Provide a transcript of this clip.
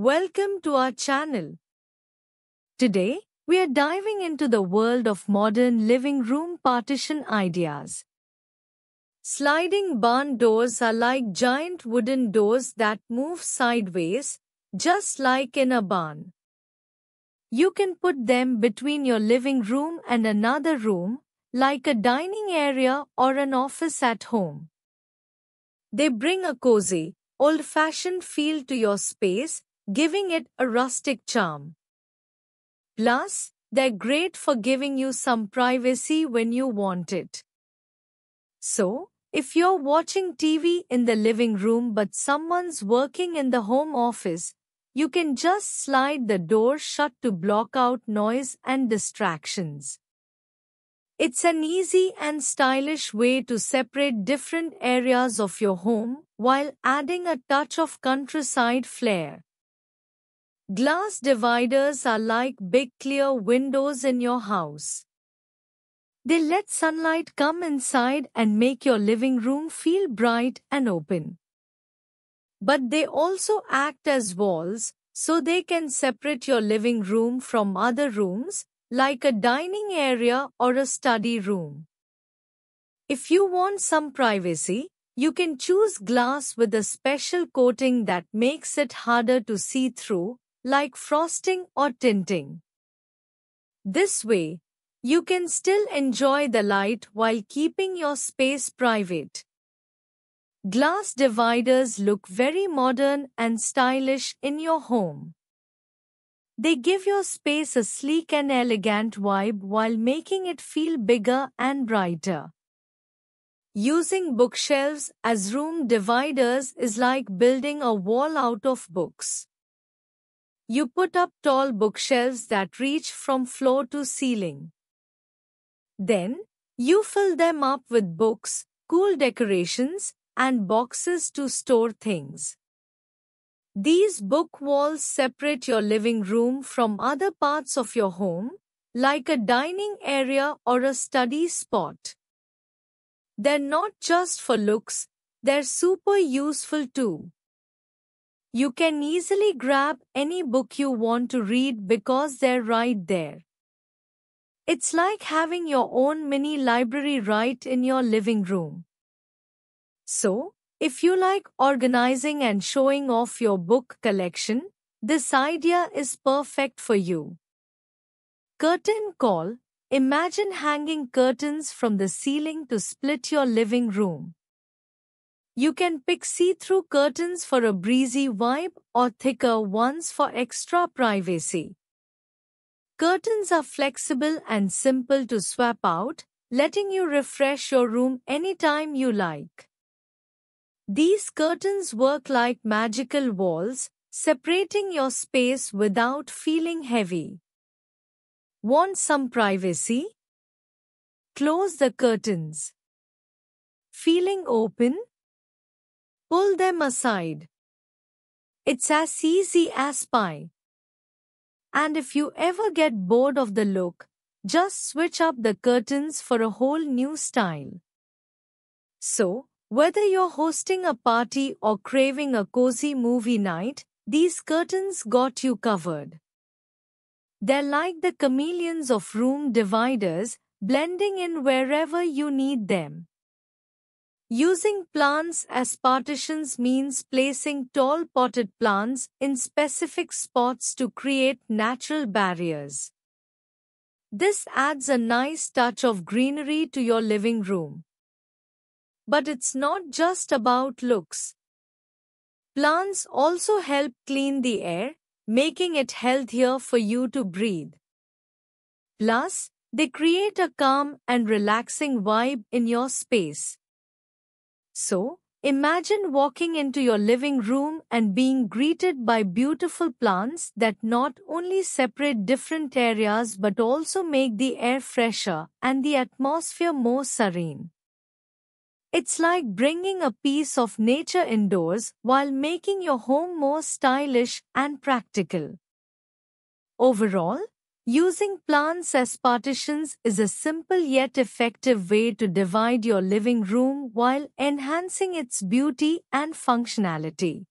Welcome to our channel. Today, we are diving into the world of modern living room partition ideas. Sliding barn doors are like giant wooden doors that move sideways, just like in a barn. You can put them between your living room and another room, like a dining area or an office at home. They bring a cozy, old-fashioned feel to your space giving it a rustic charm. Plus, they're great for giving you some privacy when you want it. So, if you're watching TV in the living room but someone's working in the home office, you can just slide the door shut to block out noise and distractions. It's an easy and stylish way to separate different areas of your home while adding a touch of countryside flair. Glass dividers are like big clear windows in your house. They let sunlight come inside and make your living room feel bright and open. But they also act as walls, so they can separate your living room from other rooms, like a dining area or a study room. If you want some privacy, you can choose glass with a special coating that makes it harder to see through, like frosting or tinting. This way, you can still enjoy the light while keeping your space private. Glass dividers look very modern and stylish in your home. They give your space a sleek and elegant vibe while making it feel bigger and brighter. Using bookshelves as room dividers is like building a wall out of books. You put up tall bookshelves that reach from floor to ceiling. Then, you fill them up with books, cool decorations, and boxes to store things. These book walls separate your living room from other parts of your home, like a dining area or a study spot. They're not just for looks, they're super useful too. You can easily grab any book you want to read because they're right there. It's like having your own mini library right in your living room. So, if you like organizing and showing off your book collection, this idea is perfect for you. Curtain call Imagine hanging curtains from the ceiling to split your living room. You can pick see-through curtains for a breezy vibe or thicker ones for extra privacy. Curtains are flexible and simple to swap out, letting you refresh your room anytime you like. These curtains work like magical walls, separating your space without feeling heavy. Want some privacy? Close the curtains. Feeling open? Pull them aside. It's as easy as pie. And if you ever get bored of the look, just switch up the curtains for a whole new style. So, whether you're hosting a party or craving a cozy movie night, these curtains got you covered. They're like the chameleons of room dividers, blending in wherever you need them. Using plants as partitions means placing tall potted plants in specific spots to create natural barriers. This adds a nice touch of greenery to your living room. But it's not just about looks. Plants also help clean the air, making it healthier for you to breathe. Plus, they create a calm and relaxing vibe in your space. So, imagine walking into your living room and being greeted by beautiful plants that not only separate different areas but also make the air fresher and the atmosphere more serene. It's like bringing a piece of nature indoors while making your home more stylish and practical. Overall, Using plants as partitions is a simple yet effective way to divide your living room while enhancing its beauty and functionality.